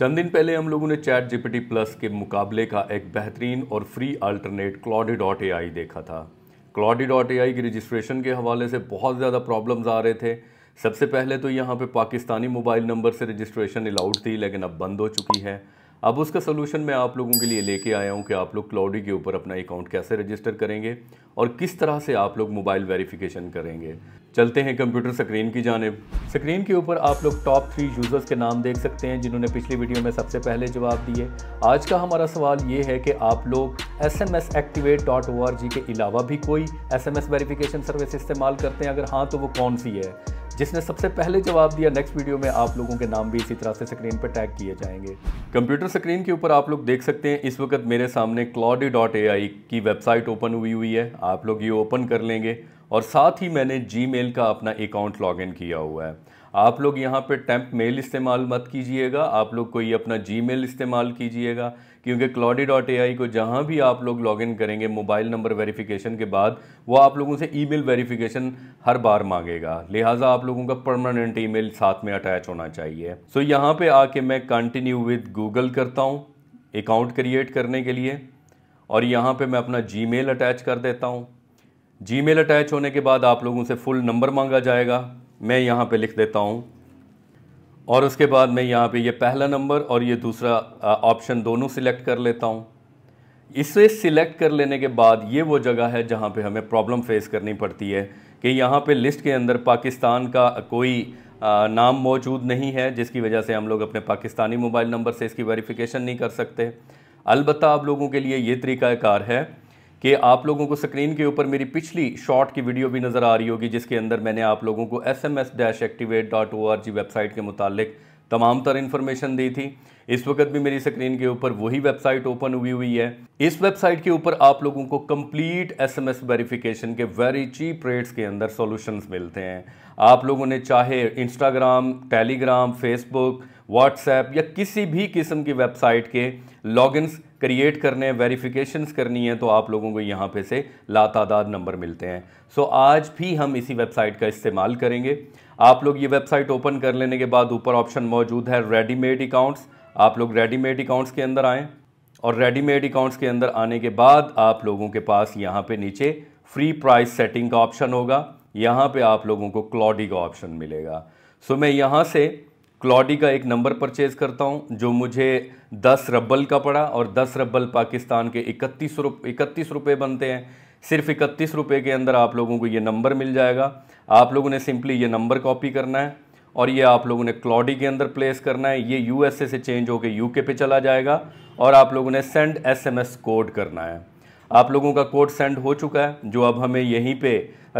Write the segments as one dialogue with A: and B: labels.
A: चंद दिन पहले हम लोगों ने चैट जीपीटी प्लस के मुकाबले का एक बेहतरीन और free alternate Claude dot A देखा था क्लॉडी डॉट ए की रजिस्ट्रेशन के हवाले से बहुत ज़्यादा प्रॉब्लम्स आ रहे थे सबसे पहले तो यहाँ पे पाकिस्तानी मोबाइल नंबर से रजिस्ट्रेशन अलाउड थी लेकिन अब बंद हो चुकी है अब उसका सोल्यूशन मैं आप लोगों के लिए लेके आया हूँ कि आप लोग क्लाउडी के ऊपर अपना अकाउंट कैसे रजिस्टर करेंगे और किस तरह से आप लोग मोबाइल वेरिफिकेशन करेंगे चलते हैं कंप्यूटर स्क्रीन की जानब स्क्रीन के ऊपर आप लोग टॉप थ्री यूज़र्स के नाम देख सकते हैं जिन्होंने पिछली वीडियो में सबसे पहले जवाब दिए आज का हमारा सवाल ये है कि आप लोग S M S activate dot O R G के अलावा भी कोई S M S verification service इस्तेमाल करते हैं अगर हाँ तो वो कौन सी है जिसने सबसे पहले जवाब दिया नेक्स्ट वीडियो में आप लोगों के नाम भी इसी तरह से स्क्रीन पर टैग किए जाएंगे कंप्यूटर स्क्रीन के ऊपर आप लोग देख सकते हैं इस वक्त मेरे सामने क्लॉडी की वेबसाइट ओपन हुई हुई है आप लोग ये ओपन कर लेंगे और साथ ही मैंने जी का अपना अकाउंट लॉगिन किया हुआ है आप लोग यहाँ पर टैंप मेल इस्तेमाल मत कीजिएगा आप लोग कोई अपना जी मेल इस्तेमाल कीजिएगा क्योंकि क्लॉडी डॉट ए आई को जहाँ भी आप लोग लॉगिन करेंगे मोबाइल नंबर वेरिफिकेशन के बाद वो आप लोगों से ई मेल वेरीफिकेशन हर बार मांगेगा लिहाजा आप लोगों का परमानेंट ई मेल साथ में अटैच होना चाहिए सो so, यहाँ पर आके मैं कंटिन्यू विद गूगल करता हूँ अकाउंट क्रिएट करने के लिए और यहाँ पर मैं अपना जी अटैच कर देता हूँ मेल अटैच होने के बाद आप लोगों से फुल नंबर मांगा जाएगा मैं यहाँ पे लिख देता हूँ और उसके बाद मैं यहाँ पे ये यह पहला नंबर और ये दूसरा ऑप्शन दोनों सिलेक्ट कर लेता हूँ इसे सिलेक्ट कर लेने के बाद ये वो जगह है जहाँ पे हमें प्रॉब्लम फेस करनी पड़ती है कि यहाँ पे लिस्ट के अंदर पाकिस्तान का कोई नाम मौजूद नहीं है जिसकी वजह से हम लोग अपने पाकिस्तानी मोबाइल नंबर से इसकी वेरिफिकेशन नहीं कर सकते अलबत्त आप लोगों के लिए ये तरीक़ाकार है कि आप लोगों को स्क्रीन के ऊपर मेरी पिछली शॉर्ट की वीडियो भी नज़र आ रही होगी जिसके अंदर मैंने आप लोगों को S M S dash activate dot O R G website के मुतालिक तमाम तर इन्फॉर्मेशन दी थी इस वक्त भी मेरी स्क्रीन के ऊपर वही वेबसाइट ओपन हुई हुई है इस वेबसाइट के ऊपर आप लोगों को कंप्लीट एसएमएस वेरिफिकेशन के वेरी चीप रेट्स के अंदर सॉल्यूशंस मिलते हैं आप लोगों ने चाहे इंस्टाग्राम टेलीग्राम फेसबुक व्हाट्सएप या किसी भी किस्म की वेबसाइट के लॉगिन्स क्रिएट करने हैं वेरिफिकेशन करनी है तो आप लोगों को यहाँ पे से लातादाद नंबर मिलते हैं सो so, आज भी हम इसी वेबसाइट का इस्तेमाल करेंगे आप लोग ये वेबसाइट ओपन कर लेने के बाद ऊपर ऑप्शन मौजूद है रेडीमेड अकाउंट्स आप लोग रेडीमेड अकाउंट्स के अंदर आएँ और रेडीमेड अकाउंट्स के अंदर आने के बाद आप लोगों के पास यहाँ पे नीचे फ्री प्राइस सेटिंग का ऑप्शन होगा यहाँ पर आप लोगों को क्लॉडी e का ऑप्शन मिलेगा सो so, मैं यहाँ से क्लॉडी का एक नंबर परचेज़ करता हूँ जो मुझे दस रब्बल का पड़ा और दस रब्बल पाकिस्तान के इकतीस रुप इकतीस रुपये बनते हैं सिर्फ इकतीस रुपये के अंदर आप लोगों को ये नंबर मिल जाएगा आप लोगों ने सिंपली ये नंबर कॉपी करना है और ये आप लोगों ने क्लॉडी के अंदर प्लेस करना है ये यू से चेंज होकर यू पे चला जाएगा और आप लोगों ने सेंड एस कोड करना है आप लोगों का कोड सेंड हो चुका है जो अब हमें यहीं पे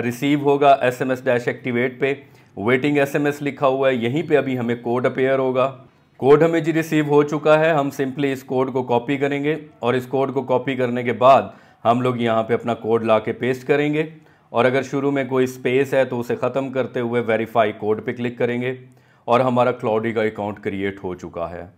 A: रिसीव होगा S M S dash activate पे वेटिंग एसएमएस लिखा हुआ है यहीं पे अभी हमें कोड अपेयर होगा कोड हमें जी रिसीव हो चुका है हम सिंपली इस कोड को कॉपी करेंगे और इस कोड को कॉपी करने के बाद हम लोग यहाँ पे अपना कोड ला के पेस्ट करेंगे और अगर शुरू में कोई स्पेस है तो उसे ख़त्म करते हुए वेरीफाई कोड पे क्लिक करेंगे और हमारा क्लाउडी का अकाउंट क्रिएट हो चुका है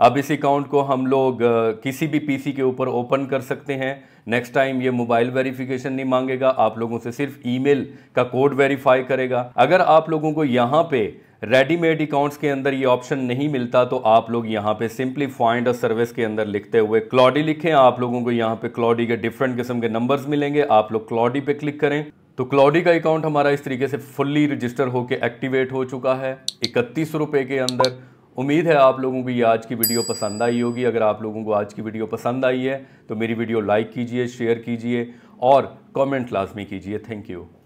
A: अब इस अकाउंट को हम लोग किसी भी पीसी के ऊपर ओपन कर सकते हैं नेक्स्ट टाइम ये मोबाइल वेरिफिकेशन नहीं मांगेगा आप लोगों से सिर्फ ईमेल का कोड वेरीफाई करेगा अगर आप लोगों को यहाँ पे रेडीमेड अकाउंट्स के अंदर ये ऑप्शन नहीं मिलता तो आप लोग यहाँ पे सिंपली फाइंड और सर्विस के अंदर लिखते हुए क्लॉडी लिखें आप लोगों को यहाँ पे क्लॉडी के डिफरेंट किस्म के नंबर्स मिलेंगे आप लोग क्लॉडी पे क्लिक करें तो क्लॉडी का अकाउंट हमारा इस तरीके से फुल्ली रजिस्टर होकर एक्टिवेट हो चुका है इकतीस रुपए के अंदर उम्मीद है आप लोगों को ये आज की वीडियो पसंद आई होगी अगर आप लोगों को आज की वीडियो पसंद आई है तो मेरी वीडियो लाइक कीजिए शेयर कीजिए और कमेंट लाजमी कीजिए थैंक यू